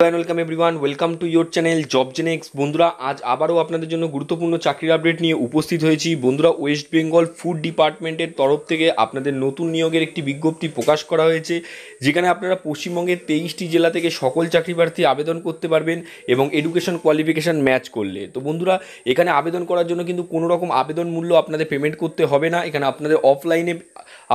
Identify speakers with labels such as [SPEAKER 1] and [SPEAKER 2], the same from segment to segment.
[SPEAKER 1] welcome everyone welcome to your channel job Genex বন্ধুরা আজ আবারও আপনাদের জন্য গুরুত্বপূর্ণ চাকরির আপডেট নিয়ে উপস্থিত হয়েছি বন্ধুরা ওয়েস্ট বেঙ্গল ফুড ডিপার্টমেন্টের তরফ থেকে আপনাদের নতুন নিয়োগের একটি বিজ্ঞপ্তি প্রকাশ করা হয়েছে যেখানে আপনারা পশ্চিমবঙ্গের তেইশটি জেলা থেকে সকল চাকরি প্রার্থী আবেদন করতে পারবেন এবং এডুকেশন কোয়ালিফিকেশান ম্যাচ করলে তো বন্ধুরা এখানে আবেদন করার জন্য কিন্তু কোনো রকম আবেদন মূল্য আপনাদের পেমেন্ট করতে হবে না এখানে আপনাদের অফলাইনে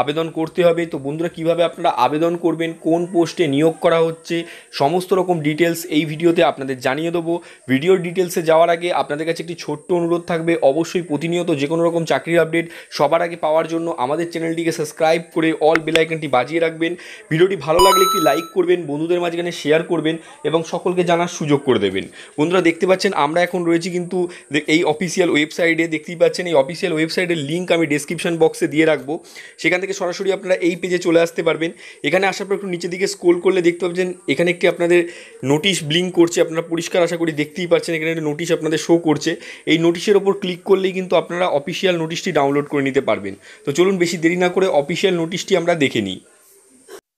[SPEAKER 1] আবেদন করতে হবে তো বন্ধুরা কিভাবে আপনারা আবেদন করবেন কোন পোস্টে নিয়োগ করা হচ্ছে সমস্ত রকম ডিটেলস এই ভিডিওতে আপনাদের জানিয়ে দেবো ভিডিওর ডিটেলসে যাওয়ার আগে আপনাদের কাছে একটি ছোট্ট অনুরোধ থাকবে অবশ্যই প্রতিনিয়ত যে কোনো রকম চাকরির আপডেট সবার আগে পাওয়ার জন্য আমাদের চ্যানেলটিকে সাবস্ক্রাইব করে অল বেলাইকনটি বাজিয়ে রাখবেন ভিডিওটি ভালো লাগলে একটি লাইক করবেন বন্ধুদের মাঝখানে শেয়ার করবেন এবং সকলকে জানার সুযোগ করে দেবেন বন্ধুরা দেখতে পাচ্ছেন আমরা এখন রয়েছি কিন্তু এই অফিসিয়াল ওয়েবসাইটে দেখতেই পাচ্ছেন এই অফিসিয়াল ওয়েবসাইটের লিঙ্ক আমি ডিসক্রিপশান বক্সে দিয়ে রাখবো সেখান থেকে সরাসরি আপনারা এই পেজে চলে আসতে পারবেন এখানে আসার পর একটু নিচের দিকে স্কোল করলে দেখতে পাবেন এখানে একটি আপনাদের নোটিশ ব্লিঙ্ক করছে আপনারা পরিষ্কার আশা করি দেখতেই পাচ্ছেন এখানে একটা নোটিশ আপনাদের শো করছে এই নোটিশের ওপর ক্লিক করলেই কিন্তু আপনারা অফিসিয়াল নোটিশটি ডাউনলোড করে নিতে পারবেন তো চলুন বেশি দেরি না করে অফিসিয়াল নোটিশটি আমরা দেখে নিই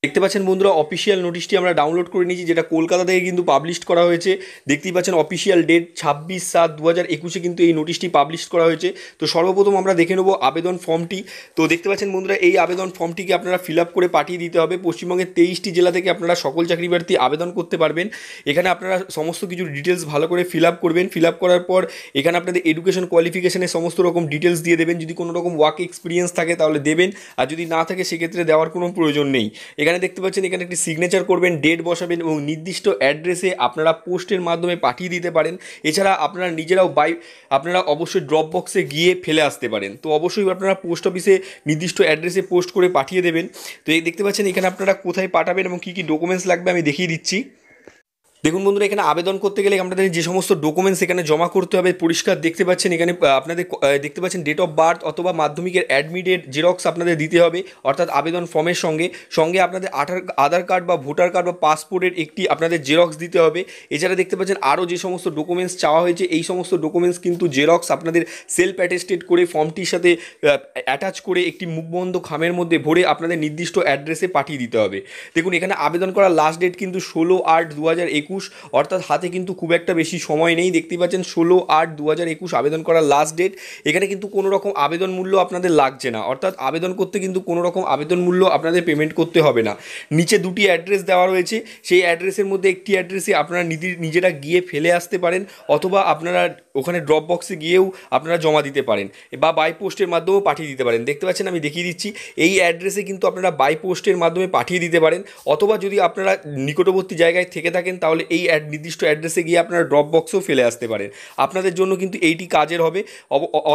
[SPEAKER 1] দেখতে পাচ্ছেন বন্ধুরা অফিসিয়াল নোটিশটি আমরা ডাউনলোড করে নিয়েছি যেটা কলকাতা থেকে কিন্তু পাবলিশ করা হয়েছে দেখতেই পাচ্ছেন অফিসিয়াল ডেট ছাব্বিশ সাত দু হাজার একুশে কিন্তু এই নোটিশটি পাবলিশ করা হয়েছে তো সর্বপ্রথম আমরা দেখে নেবো আবেদন ফর্মটি তো দেখতে পাচ্ছেন বন্ধুরা এই আবেদন ফর্মটিকে আপনারা ফিল আপ করে পাঠিয়ে দিতে হবে পশ্চিমবঙ্গের তেইশটি জেলা থেকে আপনারা সকল চাকরি প্রার্থী আবেদন করতে পারবেন এখানে আপনারা সমস্ত কিছু ডিটেলস ভালো করে ফিল আপ করবেন ফিল আপ করার পর এখানে আপনাদের এডুকেশন কোয়ালিফিকেশনের সমস্ত রকম ডিটেলস দিয়ে দেবেন যদি কোনো রকম ওয়ার্ক এক্সপিরিয়েন্স থাকে তাহলে দেবেন আর যদি না থাকে সেক্ষেত্রে দেওয়ার কোনো প্রয়োজন নেই এখানে এখানে দেখতে পাচ্ছেন এখানে একটি সিগনেচার করবেন ডেট বসাবেন এবং নির্দিষ্ট অ্যাড্রেসে আপনারা পোস্টের মাধ্যমে পাঠিয়ে দিতে পারেন এছাড়া আপনারা নিজেরাও বাই আপনারা অবশ্যই ড্রপ বক্সে গিয়ে ফেলে আসতে পারেন তো অবশ্যই আপনারা পোস্ট অফিসে নির্দিষ্ট অ্যাড্রেসে পোস্ট করে পাঠিয়ে দেবেন তো এই দেখতে পাচ্ছেন এখানে আপনারা কোথায় পাঠাবেন এবং কী কী ডকুমেন্টস লাগবে আমি দেখিয়ে দিচ্ছি দেখুন বন্ধুরা এখানে আবেদন করতে গেলে আপনাদের যে সমস্ত ডকুমেন্টস এখানে জমা করতে হবে পরিষ্কার দেখতে পাচ্ছেন এখানে আপনাদের দেখতে পাচ্ছেন ডেট অফ বার্থ অথবা মাধ্যমিকের অ্যাডমিটের জেরক্স আপনাদের দিতে হবে অর্থাৎ আবেদন ফর্মের সঙ্গে সঙ্গে আপনাদের আঠার আধার কার্ড বা ভোটার কার্ড বা পাসপোর্টের একটি আপনাদের জেরক্স দিতে হবে এছাড়া দেখতে পাচ্ছেন আরও যে সমস্ত ডকুমেন্টস চাওয়া হয়েছে এই সমস্ত ডকুমেন্টস কিন্তু জেরক্স আপনাদের সেলফ অ্যাটেস্টেড করে ফর্মটির সাথে অ্যাটাচ করে একটি মুখবন্ধ খামের মধ্যে ভরে আপনাদের নির্দিষ্ট অ্যাড্রেসে পাঠিয়ে দিতে হবে দেখুন এখানে আবেদন করার লাস্ট ডেট কিন্তু ষোলো আট দু হাজার একুশ একুশ অর্থাৎ হাতে কিন্তু খুব একটা বেশি সময় নেই দেখতেই পাচ্ছেন ষোলো আট দু হাজার একুশ আবেদন করার লাস্ট ডেট এখানে কিন্তু কোনো রকম আবেদন মূল্য আপনাদের লাগছে না অর্থাৎ আবেদন করতে কিন্তু কোনো রকম আবেদন মূল্য আপনাদের পেমেন্ট করতে হবে না নিচে দুটি অ্যাড্রেস দেওয়া রয়েছে সেই অ্যাড্রেসের মধ্যে একটি অ্যাড্রেসে আপনারা নিজেরা গিয়ে ফেলে আসতে পারেন অথবা আপনারা ওখানে ড্রপ বক্সে গিয়েও আপনারা জমা দিতে পারেন বা বাই পোস্টের মাধ্যমেও পাঠিয়ে দিতে পারেন দেখতে পাচ্ছেন আমি দেখিয়ে দিচ্ছি এই অ্যাড্রেসে কিন্তু আপনারা বাই পোস্টের মাধ্যমে পাঠিয়ে দিতে পারেন অথবা যদি আপনারা নিকটবর্তী জায়গায় থেকে থাকেন তাহলে তাহলে এই নির্দিষ্ট অ্যাড্রেসে গিয়ে আপনারা ড্রপ বক্সও ফেলে আসতে পারেন আপনাদের জন্য কিন্তু এইটি কাজের হবে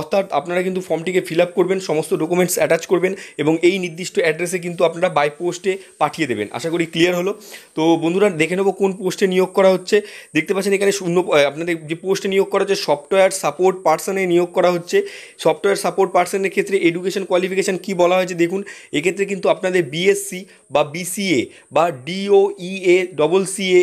[SPEAKER 1] অর্থাৎ আপনারা কিন্তু ফর্মটিকে ফিল আপ করবেন সমস্ত ডকুমেন্টস অ্যাটাচ করবেন এবং এই নির্দিষ্ট অ্যাড্রেসে কিন্তু আপনারা বাই পোস্টে পাঠিয়ে দেবেন আশা করি ক্লিয়ার হলো তো বন্ধুরা দেখে নেবো কোন পোস্টে নিয়োগ করা হচ্ছে দেখতে পাচ্ছেন এখানে শূন্য আপনাদের যে পোস্টে নিয়োগ করা হচ্ছে সফটওয়্যার সাপোর্ট পার্সনে নিয়োগ করা হচ্ছে সফটওয়্যার সাপোর্ট পার্সনের ক্ষেত্রে এডুকেশন কোয়ালিফিকেশান কি বলা হয়েছে দেখুন এক্ষেত্রে কিন্তু আপনাদের বিএসসি বা বিসিএ বা ডিওইএ ডবল সিএ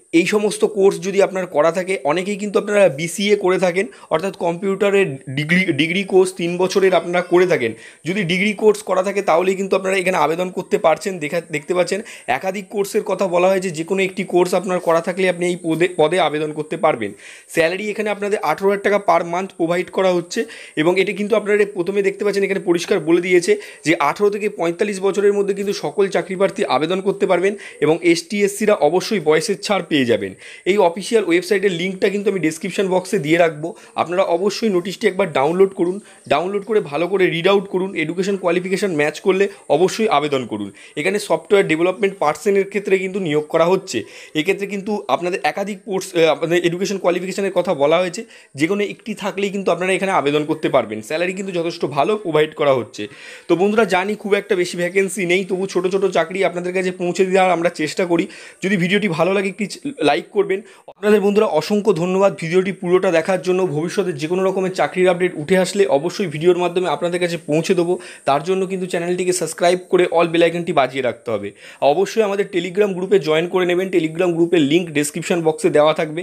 [SPEAKER 1] এই সমস্ত কোর্স যদি আপনার করা থাকে অনেকেই কিন্তু আপনারা বিসিএ করে থাকেন অর্থাৎ কম্পিউটারের ডিগ্রি ডিগ্রি কোর্স তিন বছরের আপনারা করে থাকেন যদি ডিগ্রি কোর্স করা থাকে তাহলেই কিন্তু আপনারা এখানে আবেদন করতে পারছেন দেখা দেখতে পাচ্ছেন একাধিক কোর্সের কথা বলা হয় যে কোনো একটি কোর্স আপনার করা থাকলে আপনি এই পদে পদে আবেদন করতে পারবেন স্যালারি এখানে আপনাদের আঠেরো হাজার টাকা পার মান্থ প্রোভাইড করা হচ্ছে এবং এটি কিন্তু আপনারা প্রথমে দেখতে পাচ্ছেন এখানে পরিষ্কার বলে দিয়েছে যে আঠেরো থেকে পঁয়তাল্লিশ বছরের মধ্যে কিন্তু সকল চাকরি প্রার্থী আবেদন করতে পারবেন এবং এসটিএসসিরা অবশ্যই বয়সের ছাড় পেয়ে পেয়ে যাবেন এই অফিসিয়াল ওয়েবসাইটের লিঙ্কটা কিন্তু আমি ডিসক্রিপশান বক্সে দিয়ে রাখবো আপনারা অবশ্যই নোটিশটি একবার ডাউনলোড করুন ডাউনলোড করে ভালো করে রিড আউট করুন এডুকেশন কোয়ালিফিকেশান ম্যাচ করলে অবশ্যই আবেদন করুন এখানে সফটওয়্যার ডেভেলপমেন্ট পার্সনের ক্ষেত্রে কিন্তু নিয়োগ করা হচ্ছে এক্ষেত্রে কিন্তু আপনাদের একাধিক কোর্স আপনাদের এডুকেশন কোয়ালিফিকেশানের কথা বলা হয়েছে যে কোনো একটি থাকলেই কিন্তু আপনারা এখানে আবেদন করতে পারবেন স্যালারি কিন্তু যথেষ্ট ভালো প্রোভাইড করা হচ্ছে তো বন্ধুরা জানি খুব একটা বেশি ভ্যাকেন্সি নেই তবু ছোটো ছোটো চাকরি আপনাদের কাছে পৌঁছে দেওয়ার আমরা চেষ্টা করি যদি ভিডিওটি ভালো লাগে একটি লাইক করবেন আপনাদের বন্ধুরা অসংখ্য ধন্যবাদ ভিডিওটি পুরোটা দেখার জন্য ভবিষ্যতে যে কোনো রকমের চাকরির আপডেট উঠে আসলে অবশ্যই ভিডিওর মাধ্যমে আপনাদের কাছে পৌঁছে দেবো তার জন্য কিন্তু চ্যানেলটিকে সাবস্ক্রাইব করে অল বেলাইকনটি বাজিয়ে রাখতে হবে অবশ্যই আমাদের টেলিগ্রাম গ্রুপে জয়েন করে নেবেন টেলিগ্রাম গ্রুপের লিঙ্ক ডেসক্রিপশন বক্সে দেওয়া থাকবে